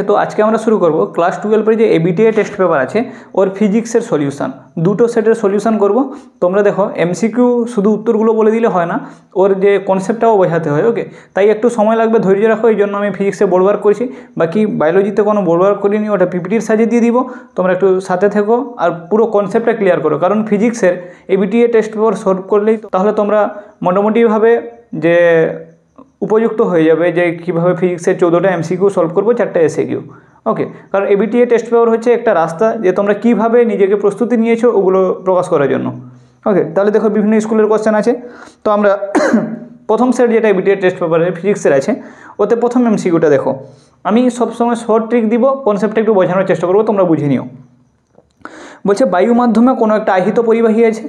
সে তো আজকে আমরা শুরু করব ক্লাস টুয়েলভের যে এবিটিএ টেস্ট পেপার আছে ওর ফিজিক্সের সলিউশান দুটো সেটের সলিউশান করব তোমরা দেখো এমসিকিউ শুধু উত্তরগুলো বলে দিলে হয় না ওর যে কনসেপ্টটাও বোঝাতে হয় ওকে তাই একটু সময় লাগবে ধৈর্য রাখো এই জন্য আমি ফিজিক্সে বড়বার করছি বাকি বায়োলজিতে কোনো বোর্ডবার করিনি ওটা পিপিটির সাজে দিয়ে দিব তোমরা একটু সাথে থেকো আর পুরো কনসেপ্টটা ক্লিয়ার করো কারণ ফিজিক্সের এবিটিএ টেস্ট পেপার সলভ করলেই তাহলে তোমরা মোটামুটিভাবে যে উপযুক্ত হয়ে যাবে যে কীভাবে ফিজিক্সের চৌদ্দটা এমসিকিউ সলভ করবো চারটা এসএকিউ ওকে কারণ এবিটিএ টেস্ট পেপার হচ্ছে একটা রাস্তা যে তোমরা কীভাবে নিজেকে প্রস্তুতি নিয়েছো ওগুলো প্রকাশ করার জন্য ওকে তাহলে দেখো বিভিন্ন স্কুলের কোয়েশ্চেন আছে তো আমরা প্রথম সেট যেটা এবিটিএ টেস্ট পেপারের ফিজিক্সের আছে ওতে প্রথম এমসিকিউটা দেখো আমি সবসময় শর্ট ট্রিক দিব কনসেপ্টটা একটু বোঝানোর চেষ্টা করবো তোমরা বুঝে নিও বলছে বায়ু মাধ্যমে কোনো একটা আহিত পরিবাহী আছে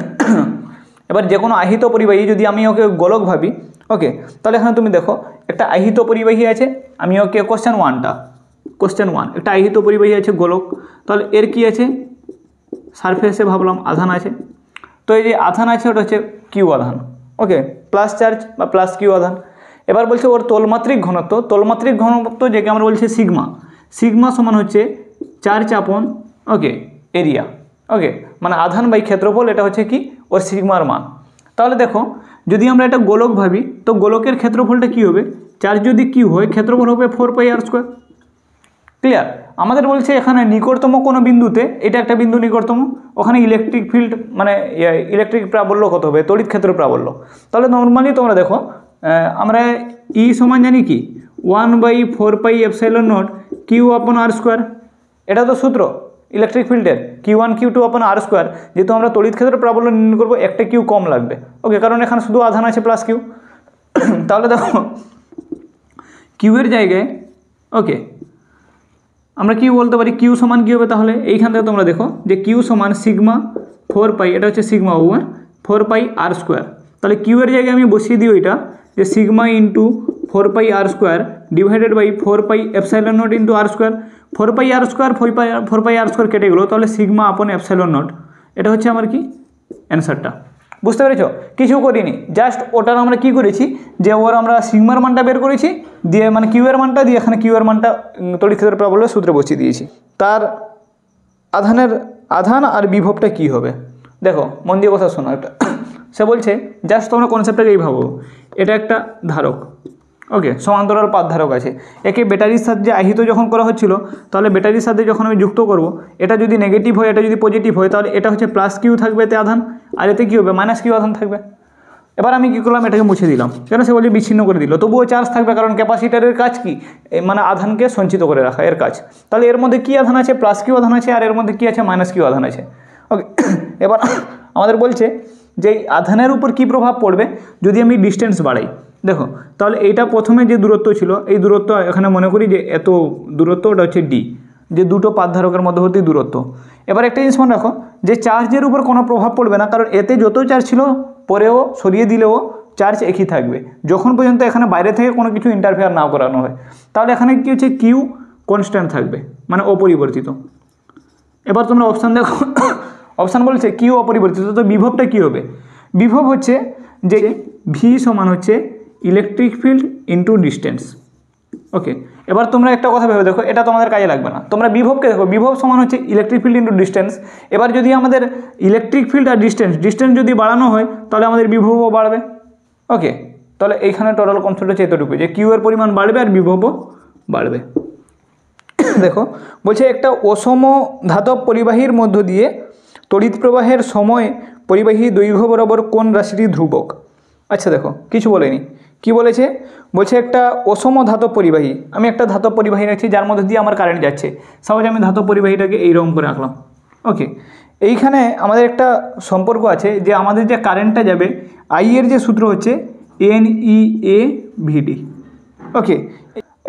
এবার যে কোনো আহিত পরিবাহী যদি আমি ওকে গোলক ভাবি ওকে তাহলে এখানে তুমি দেখো একটা আহিত পরিবাহী আছে আমি ওকে কোশ্চেন ওয়ানটা কোশ্চেন ওয়ান একটা আহিত পরিবাহী আছে গোলক তাহলে এর কি আছে সারফেসে ভাবলাম আধান আছে তো এই যে আধান আছে ওটা হচ্ছে কিউ আধান ওকে প্লাস চার্জ বা প্লাস কিউ আধান এবার বলছে ওর তলমাত্রিক ঘনত্ব তলমাত্রিক ঘনত্ব যেকে আমরা বলছি সিগমা সিগমা সমান হচ্ছে চার চাপন ওকে এরিয়া ওকে মানে আধান বাই ক্ষেত্রফল এটা হচ্ছে কি ওর সিগমার মান তাহলে দেখো যদি আমরা এটা গোলক ভাবি তো গোলকের ক্ষেত্রফলটা কী হবে চার্জ যদি কি হয় ক্ষেত্রফল হবে four pi r square clear আমাদের বলছে এখানে নিকটতম কোনো বিন্দুতে এটা একটা বিন্দু নিকটতম ওখানে ইলেকট্রিক ফিল্ড মানে ইলেকট্রিক ইয়ে, প্রাবল্য কত হবে তড়িৎ ক্ষেত্র প্রাবল্য তাহলে নর্মালি তোমরা দেখো আমরা ই e সমান জানি কি one by four pi epsilon nought Q upon r square এটা তো সূত্র ইলেকট্রিক ফিল্ডের কিউ ওয়ান কিউ টু আপন আর স্কোয়ার যেহেতু আমরা তড়িৎ ক্ষেত্রে প্রাবল্য নির্ণয় করবো একটা কিউ কম লাগবে ওকে কারণ এখানে শুধু আধান আছে প্লাস কিউ তাহলে দেখো কিউয়ের জায়গায় ওকে আমরা কি বলতে পারি কিউ সমান কী হবে তাহলে এইখান থেকে তোমরা দেখো যে কিউ সমান সিগমা ফোর পাই এটা হচ্ছে সিগমা ও ফোর পাই আর স্কোয়ার তাহলে কিউয়ের জায়গায় আমি বসিয়ে দিই ওইটা যে sigma into four pi r square divided by four pi epsilon naught into r square four pi r square four pi four pi r square কেটে গেলো তাহলে সিগমা আপন অ্যাপসাইলন নট এটা হচ্ছে আমার কি অ্যান্সারটা বুঝতে পেরেছ কিছু করিনি জাস্ট ওটার আমরা কি করেছি যে ওর আমরা সিগমার মানটা বের করেছি দিয়ে মানে কিউয়ের মানটা দিয়ে এখানে কিউয়ের মানটা তড়িৎক্ষেত্রের প্রাবল্য সূত্রে বসিয়ে দিয়েছি তার আধানের আধান আর বিভবটা কি হবে দেখো মন দিয়ে কথা শোনো একটা সে বলছে জাস্ট তোমরা কনসেপ্টটাকে এই ভাবো এটা একটা ধারক ওকে সমান্তরাল পাতধারক আছে একে ব্যাটারির সাথে আহিত যখন করা হচ্ছিল তাহলে ব্যাটারির সাথে যখন আমি যুক্ত করব এটা যদি নেগেটিভ হয় এটা যদি পজিটিভ হয় তাহলে এটা হচ্ছে প্লাস কিউ থাকবে এতে আধান আর এতে কী হবে মাইনাস কিউ আধান থাকবে এবার আমি কী করলাম এটাকে মুছে দিলাম কেন সে বলছে বিচ্ছিন্ন করে দিল তবুও চার্জ থাকবে কারণ ক্যাপাসিটারের কাজ কি মানে আধানকে সঞ্চিত করে রাখা এর কাজ তাহলে এর মধ্যে কী আধান আছে প্লাস কিউ আধান আছে আর এর মধ্যে কী আছে মাইনাস কিউ আধান আছে ওকে এবার আমাদের বলছে যে আধানের উপর কী প্রভাব পড়বে যদি আমি ডিস্টেন্স বাড়াই দেখো তাহলে এইটা প্রথমে যে দূরত্ব ছিল এই দূরত্ব এখানে মনে করি যে এত দূরত্ব ওটা হচ্ছে ডি যে দুটো পাতধারকের মধ্যবর্তী দূরত্ব এবার একটা জিনিস মনে রাখো যে চার্জের উপর কোনো প্রভাব পড়বে না কারণ এতে যত চার্জ ছিল পরেও সরিয়ে দিলেও চার্জ একই থাকবে যখন পর্যন্ত এখানে বাইরে থেকে কোনো কিছু ইন্টারফেয়ার না করানো হয় তাহলে এখানে কী হচ্ছে কিউ কনস্ট্যান্ট থাকবে মানে অপরিবর্তিত এবার তোমরা অপশান দেখো অপশান বলছে কিউ অপরিবর্তিত তো বিভবটা কী হবে বিভব হচ্ছে যে ভি সমান হচ্ছে electric field into distance okay এবার তোমরা একটা কথা ভেবে দেখো এটা তোমাদের কাজে লাগবে না তোমরা বিভবকে দেখো বিভব সমান হচ্ছে ইলেকট্রিক ফিল্ড ইন্টু ডিস্টেন্স এবার যদি আমাদের ইলেকট্রিক ফিল্ড আর ডিস্টেন্স ডিস্টেন্স যদি বাড়ানো হয় তাহলে আমাদের বিভবও বাড়বে ওকে তাহলে এইখানে টোটাল কনসেপ্ট হচ্ছে এতটুকু যে কিউ এর পরিমাণ বাড়বে আর বিভবও বাড়বে দেখো বলছে একটা অসম ধাতব পরিবাহীর মধ্য দিয়ে তড়িৎ প্রবাহের সময় পরিবাহী দৈর্ঘ্য বরাবর কোন রাশিটি ধ্রুবক আচ্ছা দেখো কিছু বলেনি কি বলেছে বলছে একটা অসম ধাতব পরিবাহী আমি একটা ধাতব পরিবাহী রাখছি যার মধ্যে দিয়ে আমার কারেন্ট যাচ্ছে সাপোজ আমি ধাতব পরিবাহীটাকে এইরকম করে আঁকলাম ওকে এইখানে আমাদের একটা সম্পর্ক আছে যে আমাদের যে কারেন্টটা যাবে আই এর যে সূত্র হচ্ছে এন ই এ ভিডি ওকে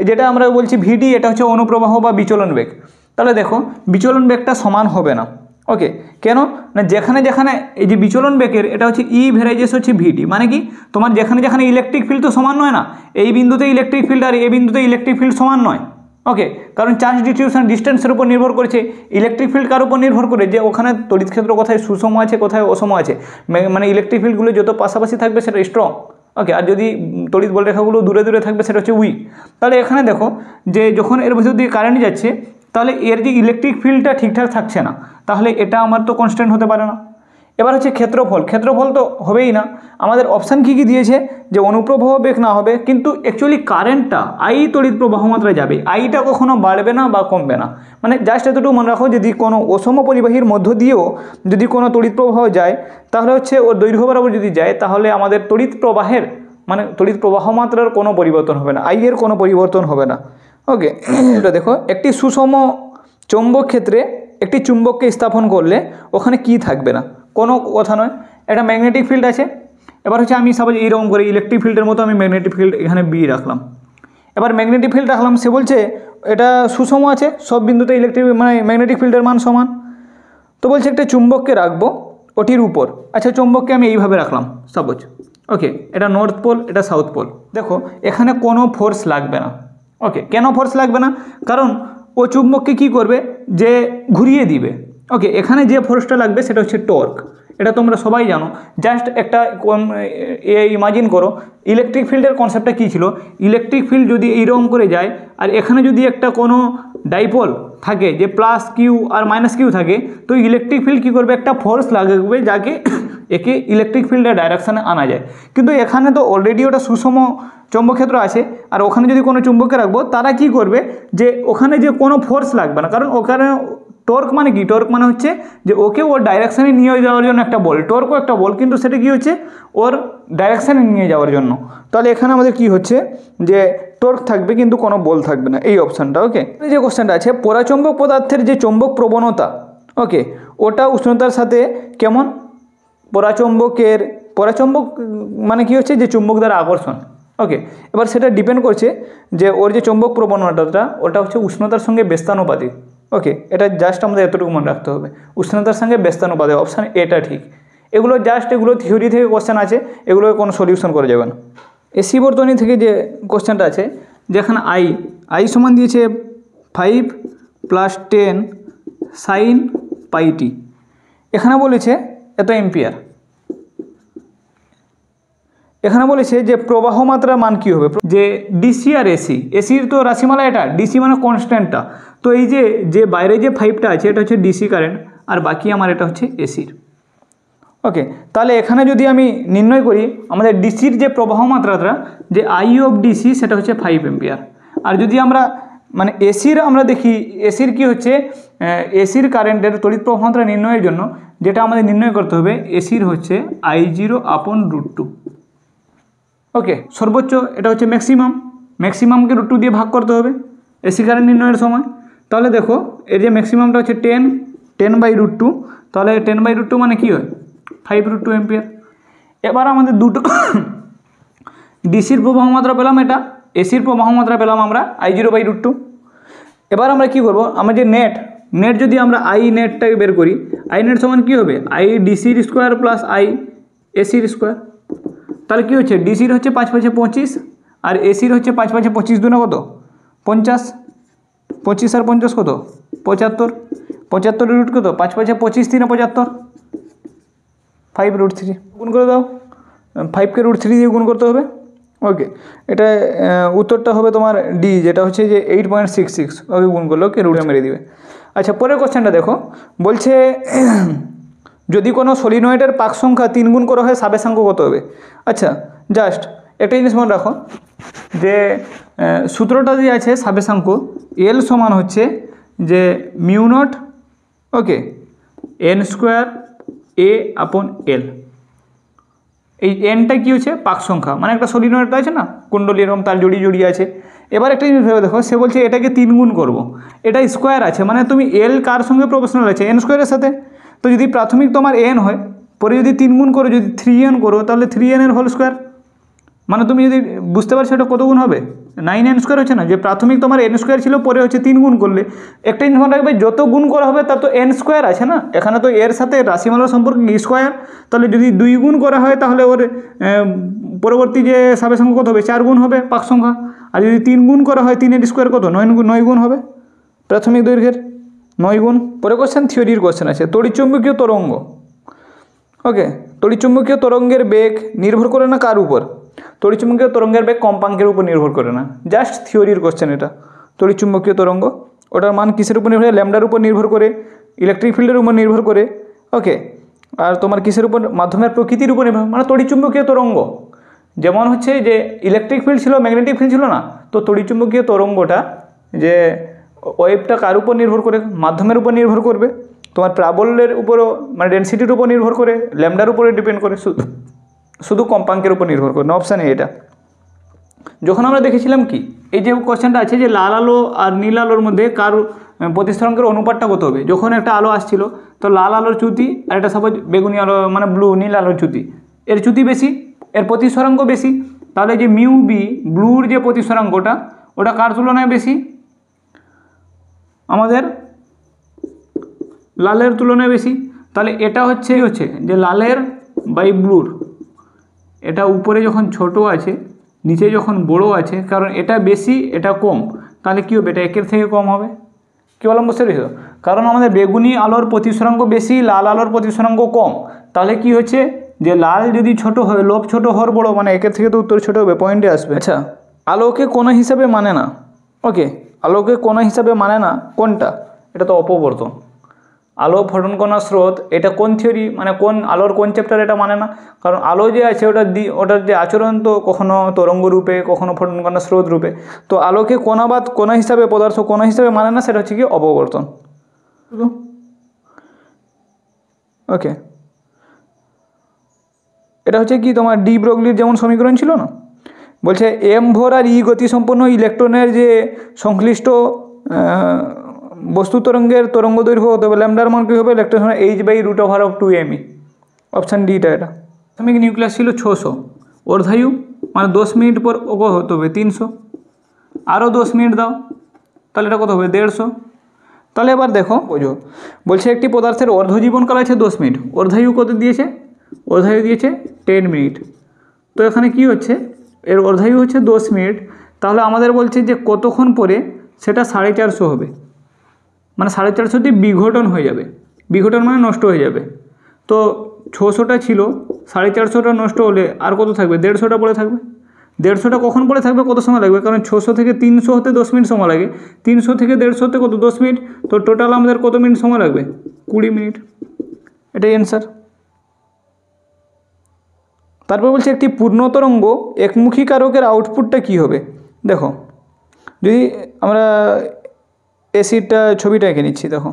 যেটা আমরা বলছি ভিডি এটা হচ্ছে অনুপ্রবাহ বা বিচলন বেগ তাহলে দেখো বিচলন বেগটা সমান হবে না ওকে কেন না যেখানে যেখানে এই যে বিচলন বেকের এটা হচ্ছে ই e ভেরাইজেস হচ্ছে ভিডি মানে কি তোমার যেখানে যেখানে ইলেকট্রিক ফিল্ড তো সমান নয় না এই বিন্দুতে ইলেকট্রিক ফিল্ড আর এই বিন্দুতে ইলেকট্রিক ফিল্ড সমান নয় ওকে কারণ চার্জ ডিস্ট্রিবিউশন ডিস্টেন্সের উপর নির্ভর করছে ইলেকট্রিক ফিল্ড কার উপর নির্ভর করে যে ওখানে তড়িৎ ক্ষেত্র কোথায় সুষম আছে কোথায় অসম আছে মানে ইলেকট্রিক ফিল্ডগুলো যত পাশাপাশি থাকবে সেটা স্ট্রং ওকে আর যদি তড়িৎ বল রেখাগুলো দূরে দূরে থাকবে সেটা হচ্ছে উইক তাহলে এখানে দেখো যে যখন এর ভিতর দিয়ে কারেন্ট যাচ্ছে তাহলে এর যে ইলেকট্রিক ফিল্ডটা ঠিকঠাক থাকছে না তাহলে এটা আমার তো কনস্ট্যান্ট হতে পারে না এবার হচ্ছে ক্ষেত্রফল ক্ষেত্রফল তো হবেই না আমাদের অপশান কী কী দিয়েছে যে অনুপ্রবাহ বেগ না হবে কিন্তু অ্যাকচুয়ালি কারেন্টটা আই তড়িৎ প্রবাহ মাত্রায় যাবে আইটা কখনো বাড়বে না বা কমবে না মানে জাস্ট এতটুকু মনে রাখো যদি কোনো অসম পরিবাহীর মধ্য দিয়েও যদি কোনো তড়িৎ প্রবাহ যায় তাহলে হচ্ছে ওর দৈর্ঘ্য বরাবর যদি যায় তাহলে আমাদের তড়িৎ প্রবাহের মানে তড়িৎ প্রবাহ মাত্রার কোনো পরিবর্তন হবে না আইয়ের কোনো পরিবর্তন হবে না ওকে এটা দেখো একটি সুষম চৌম্বক ক্ষেত্রে একটি চুম্বককে স্থাপন করলে ওখানে কি থাকবে না কোনো কথা নয় একটা ম্যাগনেটিক ফিল্ড আছে এবার হচ্ছে আমি সাপোজ এইরকম করে ইলেকট্রিক ফিল্ডের মতো আমি ম্যাগনেটিক ফিল্ড এখানে বি রাখলাম এবার ম্যাগনেটিক ফিল্ড রাখলাম সে বলছে এটা সুষম আছে সব বিন্দুতে ইলেকট্রিক মানে ম্যাগনেটিক ফিল্ডের মান সমান তো বলছে একটা চুম্বককে রাখবো ওটির উপর আচ্ছা চুম্বককে আমি এইভাবে রাখলাম সাপোজ ওকে এটা নর্থ পোল এটা সাউথ পোল দেখো এখানে কোনো ফোর্স লাগবে না ওকে কেন ফোর্স লাগবে না কারণ ও চুম্বককে কি করবে যে ঘুরিয়ে দিবে ওকে এখানে যে ফোর্সটা লাগবে সেটা হচ্ছে টর্ক এটা তোমরা সবাই জানো জাস্ট একটা এ ইমাজিন করো ইলেকট্রিক ফিল্ডের কনসেপ্টটা কী ছিল ইলেকট্রিক ফিল্ড যদি এইরকম করে যায় আর এখানে যদি একটা কোনো डाइपोल থাকে যে প্লাস কিউ আর মাইনাস কিউ থাকে তো ইলেকট্রিক ফিল্ড কি করবে একটা ফোর্স লাগবে গো যাবে যাতে একে ইলেকট্রিক ফিল্ডের डायरेक्शनে আনা যায় কিন্তু এখানে তো অলরেডি একটা সুষম চুম্বক ক্ষেত্র আছে আর ওখানে যদি কোনো চুম্বক রাখবো তারা কি করবে যে ওখানে যে কোনো ফোর্স লাগবে না কারণ ওখানে টর্ক মানে কি টর্ক মানে হচ্ছে যে ওকে ওর ডাইরেকশানে নিয়ে যাওয়ার জন্য একটা বল টর্কও একটা বল কিন্তু সেটা কি হচ্ছে ওর ডাইরেকশানে নিয়ে যাওয়ার জন্য তাহলে এখানে আমাদের কি হচ্ছে যে টর্ক থাকবে কিন্তু কোনো বল থাকবে না এই অপশানটা ওকে যে কোশ্চেনটা আছে পরাচম্বক পদার্থের যে চম্বক প্রবণতা ওকে ওটা উষ্ণতার সাথে কেমন পরাচম্বকের পরাচম্বক মানে কি হচ্ছে যে চুম্বক দ্বারা আকর্ষণ ওকে এবার সেটা ডিপেন্ড করছে যে ওর যে চম্বক প্রবণতাটা ওটা হচ্ছে উষ্ণতার সঙ্গে বেস্তানুপাতিক ওকে এটা জাস্ট আমাদের এতটুকু মনে রাখতে হবে উষ্ণতার সঙ্গে ব্যস্তানুপাতে অপশান এটা ঠিক এগুলো জাস্ট এগুলো থিওরি থেকে কোশ্চেন আছে এগুলো কোনো সলিউশন করে যাবেন এসি বর্তনী থেকে যে কোশ্চেনটা আছে যেখানে আই আই সমান দিয়েছে ফাইভ প্লাস টেন সাইন পাইটি এখানে বলেছে এত এম্পিয়ার এখানে বলেছে যে প্রবাহ মাত্রার মান কী হবে যে ডিসি আর এসি এসির তো রাশিমালা এটা ডিসি মানে কনস্ট্যান্টটা তো এই যে যে বাইরে যে ফাইভটা আছে এটা হচ্ছে ডিসি কারেন্ট আর বাকি আমার এটা হচ্ছে এসির ওকে তাহলে এখানে যদি আমি নির্ণয় করি আমাদের ডিসির যে প্রবাহ মাত্রাটা যে আই অফ ডিসি সেটা হচ্ছে ফাইভ এম্পিয়ার আর যদি আমরা মানে এসির আমরা দেখি এসির কি হচ্ছে এসির কারেন্টের তড়িৎ প্রবাহমাত্রা নির্ণয়ের জন্য যেটা আমাদের নির্ণয় করতে হবে এসির হচ্ছে I zero upon root two okay সর্বোচ্চ এটা হচ্ছে ম্যাক্সিমাম ম্যাক্সিমামকে রুট টু দিয়ে ভাগ করতে হবে এসি কারেন্ট নির্ণয়ের সময় তাহলে দেখো এর যে ম্যাক্সিমামটা হচ্ছে ten ten by root two তাহলে টেন বাই রুট টু মানে কী হয় ফাইভ রুট টু এম্পিয়ার এবার আমাদের দুটো ডিসির প্রবাহ মাত্রা পেলাম এটা এসির প্রবাহ মাত্রা পেলাম আমরা I zero by root two এবার আমরা কি করব আমরা যে নেট নেট যদি আমরা আই নেটটাকে বের করি আই নেট সমান কী হবে আই ডিসির স্কোয়ার প্লাস আই এসির স্কোয়ার তাহলে কী হচ্ছে ডিসির হচ্ছে পাঁচ পাঁচে পঁচিশ আর এসির হচ্ছে পাঁচ পাঁচে পঁচিশ দুনে কত পঞ্চাশ পঁচিশ আর পঞ্চাশ কত পঁচাত্তর পঁচাত্তরের রুট কত পাঁচ পাঁচে পঁচিশ তিনে পঁচাত্তর ফাইভ রুট থ্রি গুণ করে দাও ফাইভকে রুট থ্রি দিয়ে গুণ করতে হবে ওকে এটা উত্তরটা হবে তোমার ডি যেটা হচ্ছে যে eight point six six okay গুণ করলে ওকে রুটে আচ্ছা। মেরে দিবে আচ্ছা পরের কোশ্চেনটা দেখো বলছে যদি কোনো সলিনয়েডের পাক সংখ্যা তিন গুণ করা হয় সাবেসাঙ্ক কত হবে আচ্ছা জাস্ট একটা জিনিস মনে রাখো যে সূত্রটা দিয়ে আছে সাবেশাঙ্ক এল সমান হচ্ছে যে মিউনট ওকে এন স্কোয়ার এ আপন এল এই এনটা কী হচ্ছে পাক সংখ্যা মানে একটা সলিনোয়েড আছে না কুণ্ডলী এরকম তার জড়িয়ে জড়িয়ে আছে এবার একটা জিনিস ভেবে দেখো সে বলছে এটাকে তিন গুণ করব। এটা স্কোয়ার আছে মানে তুমি এল কার সঙ্গে প্রফেশনাল আছে এন স্কোয়ারের সাথে তো যদি প্রাথমিক তোমার এন হয় পরে যদি তিন গুণ করো যদি থ্রি এন করো তাহলে থ্রি এনের হোল স্কোয়ার মানে তুমি যদি বুঝতে পারছো এটা কত গুণ হবে নাইন এন স্কোয়ার হচ্ছে না যে প্রাথমিক তোমার এন স্কোয়ার ছিল পরে হচ্ছে তিন গুণ করলে একটা জিনিস রাখবে যত গুণ করা হবে তার তো এন স্কোয়ার আছে না এখানে তো এর সাথে রাশিমালার সম্পর্ক স্কোয়ার তাহলে যদি দুই গুণ করা হয় তাহলে ওর পরবর্তী যে সাবে সংখ্যা কত হবে চার গুণ হবে পাক সংখ্যা আর যদি তিন গুণ করা হয় তিনের স্কোয়ার কত নয় গুণ নয় গুণ হবে প্রাথমিক দৈর্ঘ্যের নয় গুণ পরে কোশ্চেন থিওরির কোশ্চেন আছে তড়িৎচুম্বকীয় তরঙ্গ ওকে তড়িৎচুম্বকীয় তরঙ্গের বেগ নির্ভর করে না কার উপর তরিচুম্বকীয় তরঙ্গের বেগ কম্পাঙ্কের উপর নির্ভর করে না জাস্ট থিওরির কোশ্চেন এটা তড়িচুম্বকীয় তরঙ্গ ওটার মান কিসের উপর নির্ভর করে ল্যামডার উপর নির্ভর করে ইলেকট্রিক ফিল্ডের উপর নির্ভর করে ওকে আর তোমার কিসের উপর মাধ্যমের প্রকৃতির উপর নির্ভর মানে তড়িচুম্বকীয় তরঙ্গ যেমন হচ্ছে যে ইলেকট্রিক ফিল্ড ছিল ম্যাগনেটিক ফিল্ড ছিল না তো তড়িচুম্বকীয় তরঙ্গটা যে ওয়েবটা কার উপর নির্ভর করে মাধ্যমের উপর নির্ভর করবে তোমার প্রাবল্যের উপরও মানে ডেন্সিটির উপর নির্ভর করে ল্যামডার উপরে ডিপেন্ড করে শুধু শুধু কম্পাঙ্কের উপর নির্ভর করে না অপশানে এটা যখন আমরা দেখেছিলাম কি এই যে কোয়েশ্চেনটা আছে যে লাল আলো আর নীল আলোর মধ্যে কার প্রতিস্থানকের অনুপাতটা কত হবে যখন একটা আলো আসছিল তো লাল আলোর চ্যুতি আর একটা সাপোজ বেগুনি আলো মানে ব্লু নীল আলোর চ্যুতি এর চ্যুতি বেশি এর প্রতিসরাঙ্ক বেশি তাহলে যে মিউ বি ব্লুর যে প্রতিসরাঙ্কটা ওটা কার তুলনায় বেশি আমাদের লালের তুলনায় বেশি তাহলে এটা হচ্ছেই হচ্ছে যে লালের বাই ব্লুর এটা উপরে যখন ছোট আছে নিচে যখন বড় আছে কারণ এটা বেশি এটা কম তাহলে কী হবে এটা একের থেকে কম হবে কী বললাম বুঝতে পেরেছ কারণ আমাদের বেগুনি আলোর প্রতিসরাঙ্গ বেশি লাল আলোর প্রতিসরাঙ্গ কম তাহলে কি হচ্ছে যে লাল যদি ছোট হয় লোভ ছোট হর বড় মানে একের থেকে তো উত্তর ছোট হবে পয়েন্টে আসবে আচ্ছা আলোকে কোনো হিসাবে মানে না ওকে আলোকে কোনো হিসাবে মানে না কোনটা এটা তো অপবর্তন আলো কণার স্রোত এটা কোন থিওরি মানে কোন আলোর কোন চ্যাপ্টার এটা মানে না কারণ আলো যে আছে ওটা দি ওটার যে আচরণ তো কখনো তরঙ্গ রূপে কখনো কণার স্রোত রূপে তো আলোকে কোনাবাদ কোনা হিসাবে পদার্থ কোনা হিসাবে মানে না সেটা হচ্ছে কি অপবর্তন ওকে এটা হচ্ছে কি তোমার ডি ব্রগলির যেমন সমীকরণ ছিল না বলছে এম ভোর আর ই গতিসম্পন্ন ইলেকট্রনের যে সংশ্লিষ্ট বস্তু তরঙ্গের তরঙ্গ দৈর্ঘ্য হতে হবে ল্যামডার মান কী হবে electron h by root over of two m e option ডিটা এটা প্রাথমিক নিউক্লিয়াস ছিল ছশো অর্ধায়ু মানে দশ মিনিট পর ওকে হতে হবে তিনশো আরও দশ মিনিট দাও তাহলে এটা কত হবে দেড়শো তাহলে এবার দেখো বোঝো বলছে একটি পদার্থের অর্ধ জীবনকাল আছে দশ মিনিট অর্ধায়ু কত দিয়েছে অর্ধায়ু দিয়েছে টেন মিনিট তো এখানে কি হচ্ছে এর অর্ধায়ু হচ্ছে দশ মিনিট তাহলে আমাদের বলছে যে কতক্ষণ পরে সেটা সাড়ে চারশো হবে মানে সাড়ে চারশোটি বিঘটন হয়ে যাবে বিঘটন মানে নষ্ট হয়ে যাবে তো ছশোটা ছিল সাড়ে চারশোটা নষ্ট হলে আর কত থাকবে দেড়শোটা পড়ে থাকবে দেড়শোটা কখন পরে থাকবে কত সময় লাগবে কারণ ছশো থেকে তিনশো হতে দশ মিনিট সময় লাগে তিনশো থেকে দেড়শো হতে কত দশ মিনিট তো টোটাল আমাদের কত মিনিট সময় লাগবে কুড়ি মিনিট এটাই অ্যান্সার তারপর বলছে একটি পূর্ণতরঙ্গ একমুখী কারকের আউটপুটটা কি হবে দেখো যদি আমরা এসিটা ছবিটা এঁকে নিচ্ছি দেখো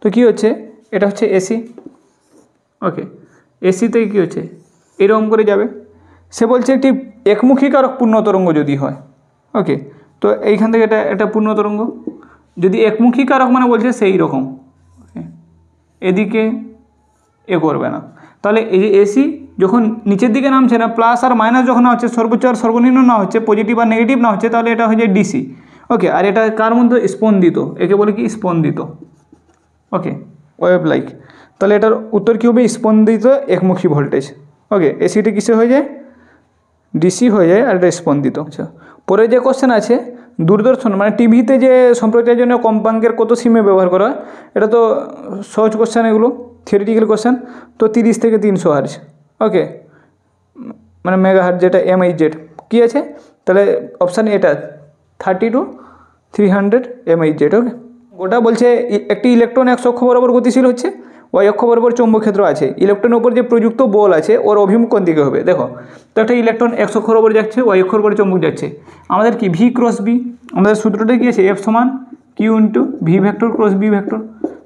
তো কি হচ্ছে এটা হচ্ছে এসি ওকে এসিতে কি হচ্ছে এরকম করে যাবে সে বলছে একটি একমুখী কারক পূর্ণ তরঙ্গ যদি হয় ওকে তো এইখান থেকে এটা এটা পূর্ণ তরঙ্গ যদি একমুখী কারক মানে বলছে সেই রকম ওকে এদিকে এ করবে না তাহলে এই যে এসি যখন নিচের দিকে নামছে না প্লাস আর মাইনাস যখন না হচ্ছে সর্বোচ্চ আর সর্বনিম্ন না হচ্ছে পজিটিভ আর নেগেটিভ না হচ্ছে তাহলে এটা হয়ে যায় ডিসি ওকে আর এটা কার মধ্যে স্পন্দিত একে বলে কি স্পন্দিত ওকে ওয়েব লাইক তাহলে এটার উত্তর কী হবে স্পন্দিত একমুখী ভোল্টেজ ওকে এসিটি কিসে হয়ে যায় ডিসি হয়ে যায় আর এটা স্পন্দিত আচ্ছা পরে যে কোশ্চেন আছে দূরদর্শন মানে টিভিতে যে সম্প্রচারের জন্য কম্পাঙ্কের কত সিমে ব্যবহার করা হয় এটা তো সহজ কোশ্চেন এগুলো থিওরিটিক্যাল কোশ্চেন তো তিরিশ থেকে তিনশো হার্জ ওকে মানে মেগা হার্জ যেটা এমআই জেড কী আছে তাহলে অপশান এটা thirty two three hundred M H Z okay ওটা বলছে একটি ইলেকট্রন একশো অক্ষ বরাবর গতিশীল হচ্ছে ওয়াই অক্ষ বরাবর চৌম্বক ক্ষেত্র আছে ইলেকট্রনের ওপর যে প্রযুক্ত বল আছে ওর অভিমুখ কোন দিকে হবে দেখো তো একটা ইলেকট্রন একশো অক্ষর ওপর যাচ্ছে ওয়াই অক্ষর ওপর চৌম্বক যাচ্ছে আমাদের কি ভি ক্রস বি আমাদের সূত্রটা কি আছে এফ সমান q into v vector cross B vector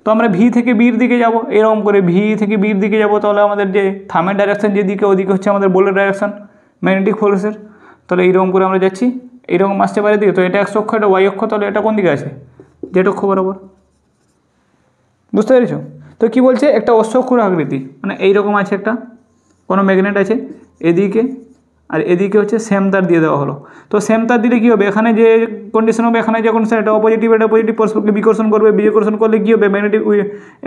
তো আমরা ভি থেকে বির দিকে যাব এরকম করে ভি থেকে বির দিকে যাব তাহলে আমাদের যে থামের ডাইরেকশান যেদিকে ওদিকে হচ্ছে আমাদের বোলের ডাইরেকশান ম্যাগনেটিক ফোর্সের তাহলে এইরকম করে আমরা যাচ্ছি এইরকম আসতে পারে দিকে তো এটা একশো অক্ষ এটা ওয়াই অক্ষ তাহলে এটা কোন দিকে আছে জেড অক্ষ বরাবর বুঝতে পেরেছো তো কি বলছে একটা অশ্বক্ষুর আকৃতি মানে এইরকম আছে একটা কোনো ম্যাগনেট আছে এদিকে আর এদিকে হচ্ছে সেম তার দিয়ে দেওয়া হলো তো সেম তার দিলে কী হবে এখানে যে কন্ডিশন হবে এখানে যে কন্ডিশন এটা অপোজিটিভ এটা অপোজিটিভ পরস্পরকে বিকর্ষণ করবে বিকর্ষণ করলে কী হবে ম্যাগনেটিক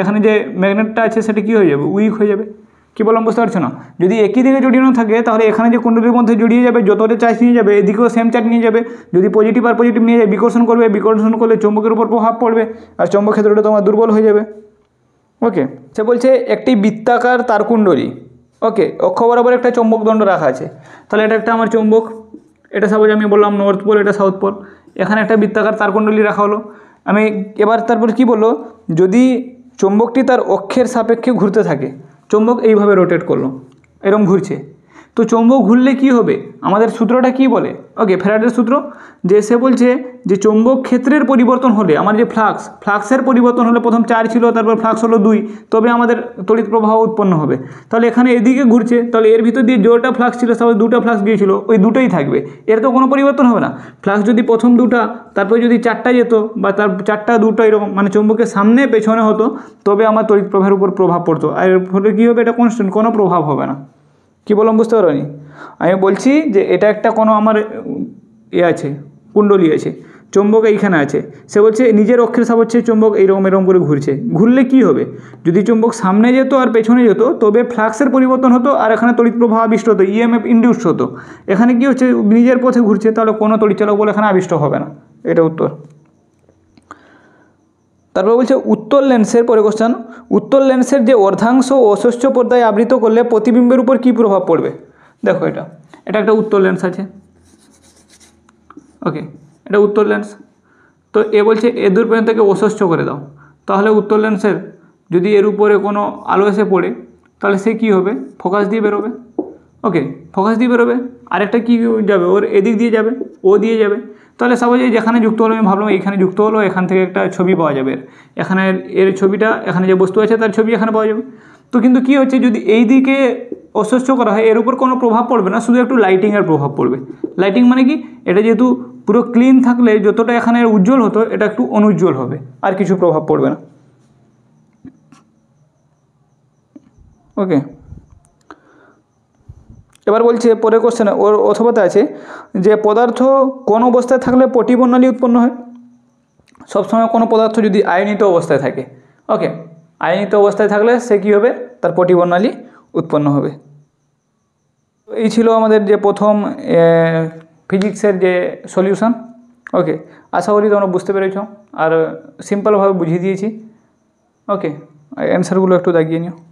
এখানে যে ম্যাগনেটটা আছে সেটা কী হয়ে যাবে উইক হয়ে যাবে কী বললাম বুঝতে পারছো না যদি একই দিকে জড়িয়ে থাকে তাহলে এখানে যে কুণ্ডলীর মধ্যে জড়িয়ে যাবে যতটা চার্জ নিয়ে যাবে এদিকেও সেম চার্জ নিয়ে যাবে যদি পজিটিভ আর পজিটিভ নিয়ে যায় বিকর্ষণ করবে বিকর্ষণ করলে চুম্বকের উপর প্রভাব পড়বে আর চুম্বক ক্ষেত্রটা তোমার দুর্বল হয়ে যাবে ওকে সে বলছে একটি বৃত্তাকার তারকুণ্ডলী ওকে অক্ষ বরাবর একটা চুম্বক দণ্ড রাখা আছে তাহলে এটা একটা আমার চুম্বক এটা সাপোজ আমি বললাম নর্থ পোল এটা সাউথ পোল এখানে একটা বৃত্তাকার তারকুণ্ডলী রাখা হলো আমি এবার তারপর কি বললো যদি চুম্বকটি তার অক্ষের সাপেক্ষে ঘুরতে থাকে চুম্বক এইভাবে রোটেট করলো এরম ঘুরছে তো চৌম্বক ঘুরলে কি হবে আমাদের সূত্রটা কি বলে ওকে ফ্যারাডের সূত্র যে সে বলছে যে চৌম্বক ক্ষেত্রের পরিবর্তন হলে আমার যে ফ্লাক্স ফ্লাক্সের পরিবর্তন হলে প্রথম চার ছিল তারপর ফ্লাক্স হলো দুই তবে আমাদের তড়িৎ প্রবাহ উৎপন্ন হবে তাহলে এখানে এদিকে ঘুরছে তাহলে এর ভিতর দিয়ে জোরটা ফ্লাক্স ছিল তাহলে দুটা ফ্লাক্স গিয়েছিল ওই দুটোই থাকবে এর তো কোনো পরিবর্তন হবে না ফ্লাক্স যদি প্রথম দুটা তারপরে যদি চারটা যেত বা তার চারটা দুটো এরকম মানে চৌম্বকের সামনে পেছনে হতো তবে আমার তড়িৎ প্রবাহের উপর প্রভাব পড়তো আর এর ফলে কী হবে এটা কনস্ট্যান্ট কোনো প্রভাব হবে না কি বললাম বুঝতে পারোনি আমি বলছি যে এটা একটা কোনো আমার এ ইয়ে আছে কুণ্ডলী আছে চুম্বক এইখানে আছে সে বলছে নিজের অক্ষের সাপ হচ্ছে চুম্বক এইরকম এরকম করে ঘুরছে ঘুরলে কি হবে যদি চুম্বক সামনে যেত আর পেছনে যেত তবে ফ্লাক্সের পরিবর্তন হতো আর এখানে তড়িৎ প্রবাহ আবিষ্ট হতো ইএমএফ e ইন্ডিউস হতো এখানে কি হচ্ছে নিজের পথে ঘুরছে তাহলে কোনো তড়িৎচালক বলে এখানে আবিষ্ট হবে না এটা উত্তর তারপর বলছে উত্তর লেন্সের পরে কোশ্চেন উত্তর লেন্সের যে অর্ধাংশ অস্বচ্ছ পর্দায় আবৃত করলে প্রতিবিম্বের উপর কী প্রভাব পড়বে দেখো এটা এটা একটা উত্তর লেন্স আছে ওকে এটা উত্তর লেন্স তো এ বলছে এ দূর পর্যন্ত তাকে অস্বচ্ছ করে দাও তাহলে উত্তর লেন্সের যদি এর উপরে কোনো আলো এসে পড়ে তাহলে সে কী হবে ফোকাস দিয়ে বেরোবে ওকে ফোকাস দিয়ে বেরোবে আরেকটা কী যাবে ওর এদিক দিয়ে যাবে ও দিয়ে যাবে তাহলে সাপোজ এই যেখানে যুক্ত হলো আমি ভাবলাম এইখানে যুক্ত হলো এখান থেকে একটা ছবি পাওয়া যাবে এখানে এর ছবিটা এখানে যে বস্তু আছে তার ছবি এখানে পাওয়া যাবে তো কিন্তু কি হচ্ছে যদি এই দিকে অস্বচ্ছ করা হয় এর উপর কোনো প্রভাব পড়বে না শুধু একটু লাইটিংয়ের প্রভাব পড়বে লাইটিং মানে কি এটা যেহেতু পুরো ক্লিন থাকলে যতটা এখানে উজ্জ্বল হতো এটা একটু অনুজ্জ্বল হবে আর কিছু প্রভাব পড়বে না ওকে এবার বলছে পরের কোশ্চেনে ওর অথবাতে আছে যে পদার্থ কোন অবস্থায় থাকলে প্রতিবর্ণালী উৎপন্ন হয় সবসময় কোনো পদার্থ যদি আয়নিত অবস্থায় থাকে ওকে আয়নিত অবস্থায় থাকলে সে কী হবে তার প্রতিবর্ণালী উৎপন্ন হবে এই ছিল আমাদের যে প্রথম ফিজিক্সের যে সলিউশন ওকে আশা করি তোমরা বুঝতে পেরেছ আর সিম্পলভাবে বুঝিয়ে দিয়েছি ওকে অ্যান্সারগুলো একটু দাগিয়ে নিও